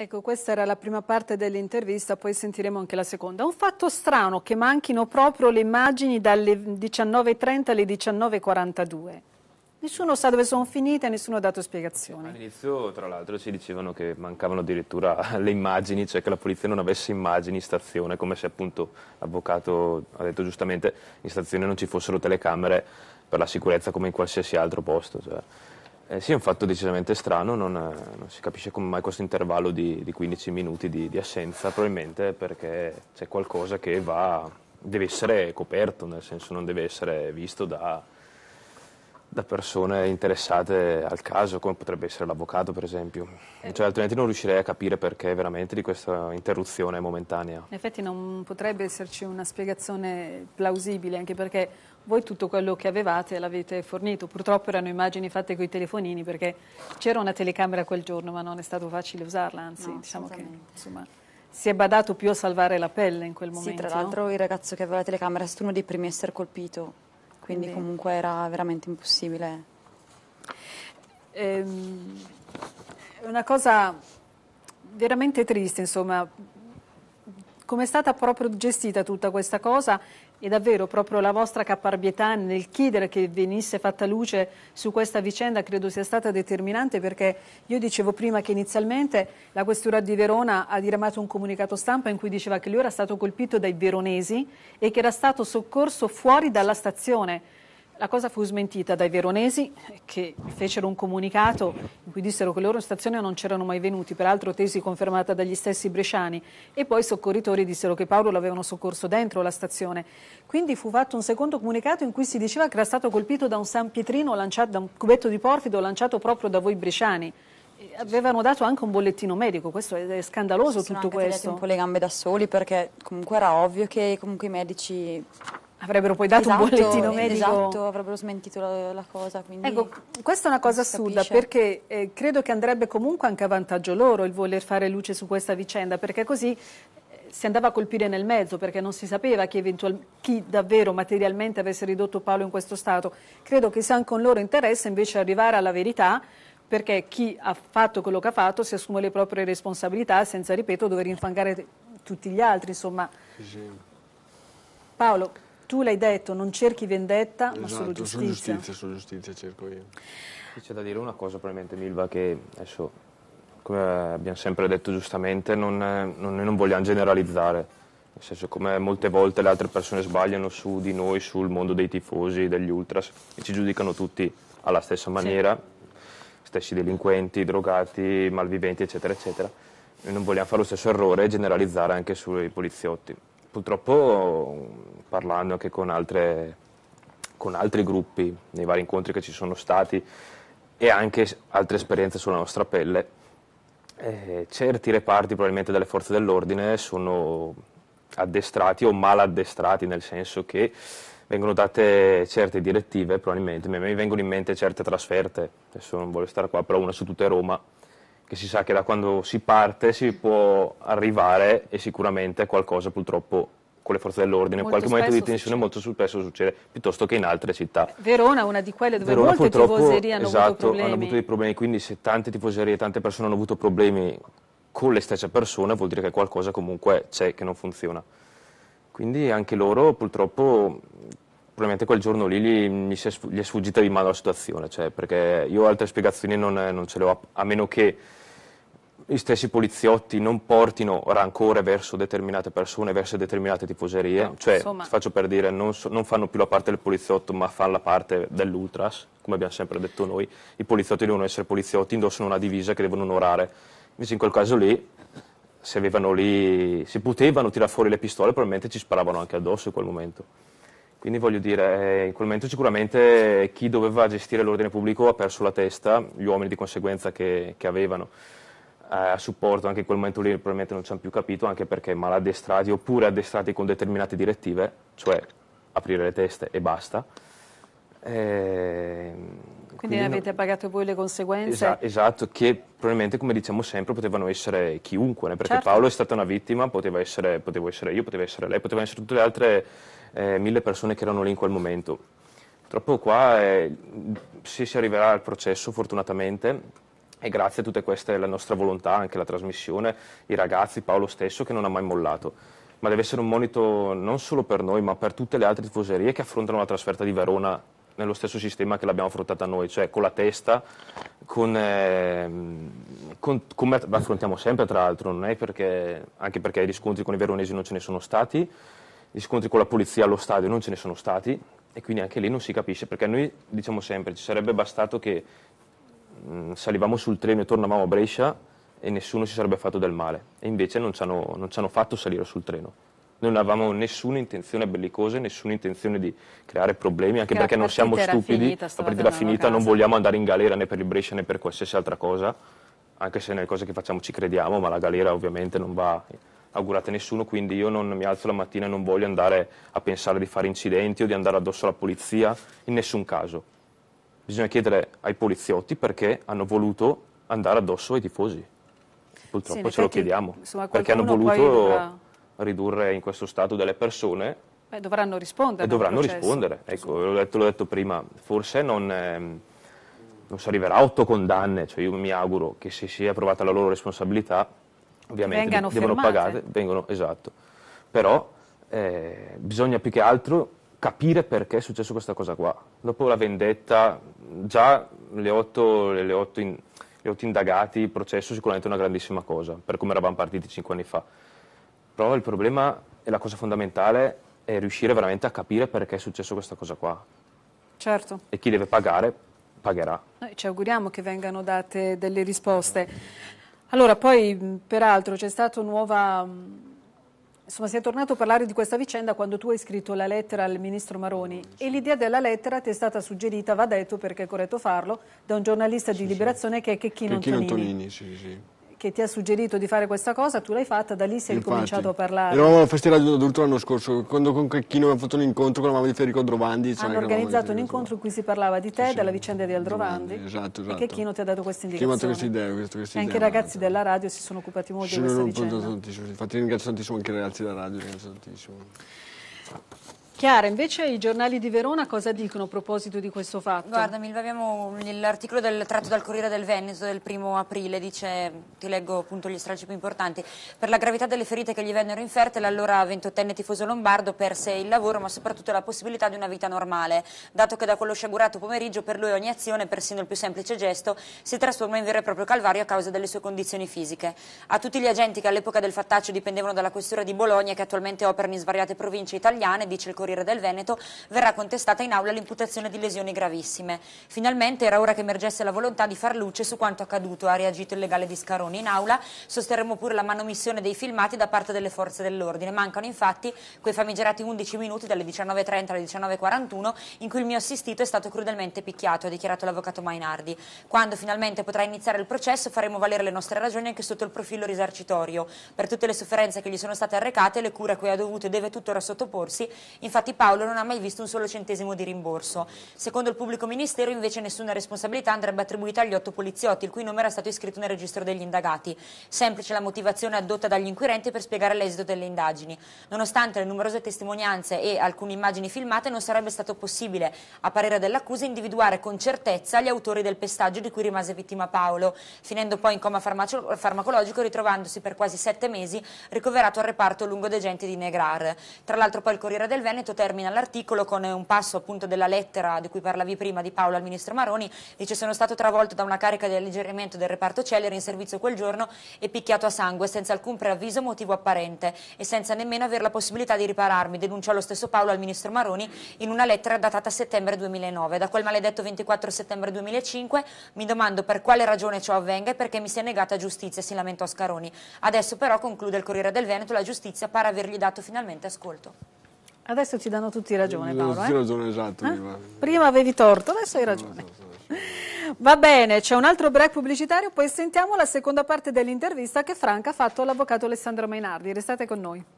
Ecco, questa era la prima parte dell'intervista, poi sentiremo anche la seconda. Un fatto strano che manchino proprio le immagini dalle 19.30 alle 19.42. Nessuno sa dove sono finite e nessuno ha dato spiegazioni. All'inizio, tra l'altro, ci dicevano che mancavano addirittura le immagini, cioè che la polizia non avesse immagini in stazione, come se appunto l'avvocato ha detto giustamente in stazione non ci fossero telecamere per la sicurezza come in qualsiasi altro posto. Cioè. Eh sì, è un fatto decisamente strano, non, eh, non si capisce come mai questo intervallo di, di 15 minuti di, di, assenza, probabilmente perché c'è qualcosa che va, deve essere coperto, nel senso non deve essere visto da, da persone interessate al caso, come potrebbe essere l'avvocato per esempio. Eh. Cioè, altrimenti non riuscirei a capire perché veramente di questa interruzione momentanea. In effetti non potrebbe esserci una spiegazione plausibile, anche perché voi tutto quello che avevate l'avete fornito. Purtroppo erano immagini fatte con i telefonini, perché c'era una telecamera quel giorno, ma non è stato facile usarla, anzi no, diciamo che insomma si è badato più a salvare la pelle in quel momento. Sì, tra l'altro no? il ragazzo che aveva la telecamera è stato uno dei primi a essere colpito quindi Beh. comunque era veramente impossibile. Ehm, una cosa veramente triste, insomma, come è stata proprio gestita tutta questa cosa e davvero proprio la vostra caparbietà nel chiedere che venisse fatta luce su questa vicenda credo sia stata determinante perché io dicevo prima che inizialmente la questura di Verona ha diramato un comunicato stampa in cui diceva che lui era stato colpito dai veronesi e che era stato soccorso fuori dalla stazione la cosa fu smentita dai veronesi che fecero un comunicato in cui dissero che loro in stazione non c'erano mai venuti, peraltro tesi confermata dagli stessi bresciani e poi i soccorritori dissero che Paolo l'avevano soccorso dentro la stazione. Quindi fu fatto un secondo comunicato in cui si diceva che era stato colpito da un San Pietrino, lanciato, da un cubetto di porfido lanciato proprio da voi bresciani avevano dato anche un bollettino medico, questo è scandaloso tutto questo. Sono anche questo. un po' le gambe da soli perché comunque era ovvio che comunque i medici Avrebbero poi dato esatto, un bollettino eh, medico. Esatto, avrebbero smentito la, la cosa. Ecco, questa è una cosa assurda capisce. perché eh, credo che andrebbe comunque anche a vantaggio loro il voler fare luce su questa vicenda perché così eh, si andava a colpire nel mezzo perché non si sapeva chi, chi, davvero materialmente avesse ridotto Paolo in questo stato. Credo che sia anche un loro interesse invece arrivare alla verità perché chi ha fatto quello che ha fatto si assume le proprie responsabilità senza, ripeto, dover infangare tutti gli altri. Insomma. Paolo tu l'hai detto, non cerchi vendetta, esatto, ma solo giustizia. Su giustizia, su giustizia cerco io. C'è da dire una cosa probabilmente Milva che adesso, come abbiamo sempre detto giustamente, non, non, noi non vogliamo generalizzare. Nel senso, come molte volte le altre persone sbagliano su di noi, sul mondo dei tifosi, degli ultras, e ci giudicano tutti alla stessa maniera, sì. stessi delinquenti, drogati, malviventi, eccetera, eccetera. Noi non vogliamo fare lo stesso errore e generalizzare anche sui poliziotti. Purtroppo parlando anche con, altre, con altri gruppi, nei vari incontri che ci sono stati e anche altre esperienze sulla nostra pelle, eh, certi reparti probabilmente delle forze dell'ordine sono addestrati o mal addestrati nel senso che vengono date certe direttive probabilmente, mi vengono in mente certe trasferte, adesso non voglio stare qua, però una su tutte Roma, che si sa che da quando si parte si può arrivare e sicuramente qualcosa purtroppo con le forze dell'ordine, molto qualche momento di tensione succede. molto spesso succede, piuttosto che in altre città. Verona è una di quelle dove Verona, molte tifoserie hanno esatto, avuto problemi. hanno avuto dei problemi, quindi se tante tifoserie, e tante persone hanno avuto problemi con le stesse persone vuol dire che qualcosa comunque c'è che non funziona. Quindi anche loro purtroppo probabilmente quel giorno lì gli, gli, è, gli, è, sfuggita di mano la situazione, cioè, perché io altre spiegazioni non, non ce le ho, a meno che gli stessi poliziotti non portino rancore verso determinate persone, verso determinate tifoserie, no, cioè, insomma... faccio per dire, non, so, non, fanno più la parte del poliziotto ma fanno la parte dell'ultras, come abbiamo sempre detto noi, i poliziotti devono essere poliziotti, indossano una divisa che devono onorare, invece in quel caso lì, se avevano lì, se potevano tirare fuori le pistole probabilmente ci sparavano anche addosso in quel momento. Quindi voglio dire, eh, in quel momento sicuramente chi doveva gestire l'ordine pubblico ha perso la testa, gli uomini di conseguenza che, che avevano eh, a supporto, anche in quel momento lì probabilmente non ci hanno più capito, anche perché maladdestrati oppure addestrati con determinate direttive, cioè aprire le teste e basta. Ehm, quindi, quindi avete no... pagato voi le conseguenze? Esa- esatto, che probabilmente, come diciamo sempre, potevano essere chiunque, né? perché certo. Paolo è stata una vittima, poteva essere, potevo essere io, poteva essere lei, potevano essere tutte le altre eh, mille persone che erano lì in quel momento. Purtroppo qua eh, si, si arriverà al processo, fortunatamente, e grazie a tutte queste, la nostra volontà, anche la trasmissione, i ragazzi, Paolo stesso che non ha mai mollato. Ma deve essere un monito non solo per noi, ma per tutte le altre tifoserie che affrontano la trasferta di Verona nello stesso sistema che l'abbiamo affrontata noi, cioè con la testa, con, eh, con, come affrontiamo sempre tra l'altro, perché, anche perché gli scontri con i veronesi non ce ne sono stati, gli scontri con la polizia allo stadio non ce ne sono stati e quindi anche lì non si capisce, perché noi diciamo sempre ci sarebbe bastato che mh, salivamo sul treno e tornavamo a Brescia e nessuno si sarebbe fatto del male e invece non ci hanno, non ci hanno fatto salire sul treno. Noi non avevamo nessuna intenzione bellicosa, nessuna intenzione di creare problemi, anche che perché non siamo stupidi, finita, la partita era finita, casa. non vogliamo andare in galera né per il Brescia né per qualsiasi altra cosa, anche se nelle cose che facciamo ci crediamo, ma la galera ovviamente non va augurata a nessuno, quindi io non mi alzo la mattina e non voglio andare a pensare di fare incidenti o di andare addosso alla polizia, in nessun caso. Bisogna chiedere ai poliziotti perché hanno voluto andare addosso ai tifosi. Purtroppo sì, ce lo chiediamo, insomma, perché hanno voluto... Poi ridurre in questo stato delle persone. Beh, dovranno rispondere. E dovranno rispondere, ecco, l'ho detto, l'ho detto, prima, forse non, ehm, non si arriverà a otto condanne, cioè io mi auguro che se si sia provata la loro responsabilità, ovviamente Vengano devono pagare, vengono, esatto, però eh, bisogna più che altro capire perché è successo questa cosa qua. Dopo la vendetta, già le otto, le, le otto, in, le otto indagati, il processo sicuramente è una grandissima cosa, per come eravamo partiti cinque anni fa però il problema e la cosa fondamentale è riuscire veramente a capire perché è successo questa cosa qua. Certo. E chi deve pagare, pagherà. Noi ci auguriamo che vengano date delle risposte. Allora, poi, peraltro, c'è stata nuova... Insomma, si è tornato a parlare di questa vicenda quando tu hai scritto la lettera al ministro Maroni e l'idea della lettera ti è stata suggerita, va detto perché è corretto farlo, da un giornalista di Liberazione sì. che è Chechino Antonini. Chechino Antonini, sì, sì che ti ha suggerito di fare questa cosa, tu l'hai fatta, da lì si è Infatti, ricominciato a parlare. Eravamo alla festa radio adulto l'anno scorso, quando con Cacchino abbiamo fatto un incontro con la mamma di Federico Aldrovandi. Hanno organizzato un incontro in cui si parlava di te, sì, della vicenda di Aldrovandi. Domani, esatto, esatto. E esatto. Cacchino ti ha dato questa indicazione. Questa idea, questa, questa e anche i ragazzi della radio si sono occupati molto sì, di questa vicenda. Tantissimo. Infatti ringrazio tantissimo anche i ragazzi della radio, ringrazio tantissimo. Chiara, invece i giornali di Verona cosa dicono a proposito di questo fatto? Guarda Milva, abbiamo l'articolo tratto dal Corriere del Veneto del primo aprile, dice, ti leggo appunto gli stralci più importanti, per la gravità delle ferite che gli vennero inferte l'allora ventottenne tifoso lombardo perse il lavoro ma soprattutto la possibilità di una vita normale, dato che da quello sciagurato pomeriggio per lui ogni azione, persino il più semplice gesto, si trasforma in vero e proprio calvario a causa delle sue condizioni fisiche. A tutti gli agenti che all'epoca del fattaccio dipendevano dalla questura di Bologna che attualmente operano in svariate province italiane, dice il Corriere Corriere del Veneto, verrà contestata in aula l'imputazione di lesioni gravissime. Finalmente era ora che emergesse la volontà di far luce su quanto accaduto, ha reagito il legale di Scaroni. In aula sosterremo pure la manomissione dei filmati da parte delle forze dell'ordine. Mancano infatti quei famigerati 11 minuti dalle 19.30 alle 19.41 in cui il mio assistito è stato crudelmente picchiato, ha dichiarato l'avvocato Mainardi. Quando finalmente potrà iniziare il processo faremo valere le nostre ragioni anche sotto il profilo risarcitorio. Per tutte le sofferenze che gli sono state arrecate, le cure a cui ha dovuto e deve tuttora sottoporsi, infatti Infatti Paolo non ha mai visto un solo centesimo di rimborso. Secondo il pubblico ministero invece nessuna responsabilità andrebbe attribuita agli otto poliziotti, il cui nome era stato iscritto nel registro degli indagati. Semplice la motivazione adotta dagli inquirenti per spiegare l'esito delle indagini. Nonostante le numerose testimonianze e alcune immagini filmate, non sarebbe stato possibile, a parere dell'accusa, individuare con certezza gli autori del pestaggio di cui rimase vittima Paolo, finendo poi in coma farmacologico ritrovandosi per quasi sette mesi ricoverato al reparto lungo degente di Negrar. Tra l'altro poi il Corriere del Veneto merito termina l'articolo con eh, un passo appunto della lettera di cui parlavi prima di Paolo al Ministro Maroni, dice sono stato travolto da una carica di alleggerimento del reparto celere in servizio quel giorno e picchiato a sangue senza alcun preavviso motivo apparente e senza nemmeno avere la possibilità di ripararmi, denunciò lo stesso Paolo al Ministro Maroni in una lettera datata settembre 2009. Da quel maledetto 24 settembre 2005 mi domando per quale ragione ciò avvenga e perché mi sia negata giustizia, si lamentò Scaroni. Adesso però, conclude il Corriere del Veneto, la giustizia pare avergli dato finalmente ascolto. Adesso ci danno tutti ragione, Paolo. Tutti eh? ragione, esatto. Eh? Prima. prima. avevi torto, adesso hai ragione. Va bene, c'è un altro break pubblicitario, poi sentiamo la seconda parte dell'intervista che Franca ha fatto all'avvocato Alessandro Mainardi. Restate con noi.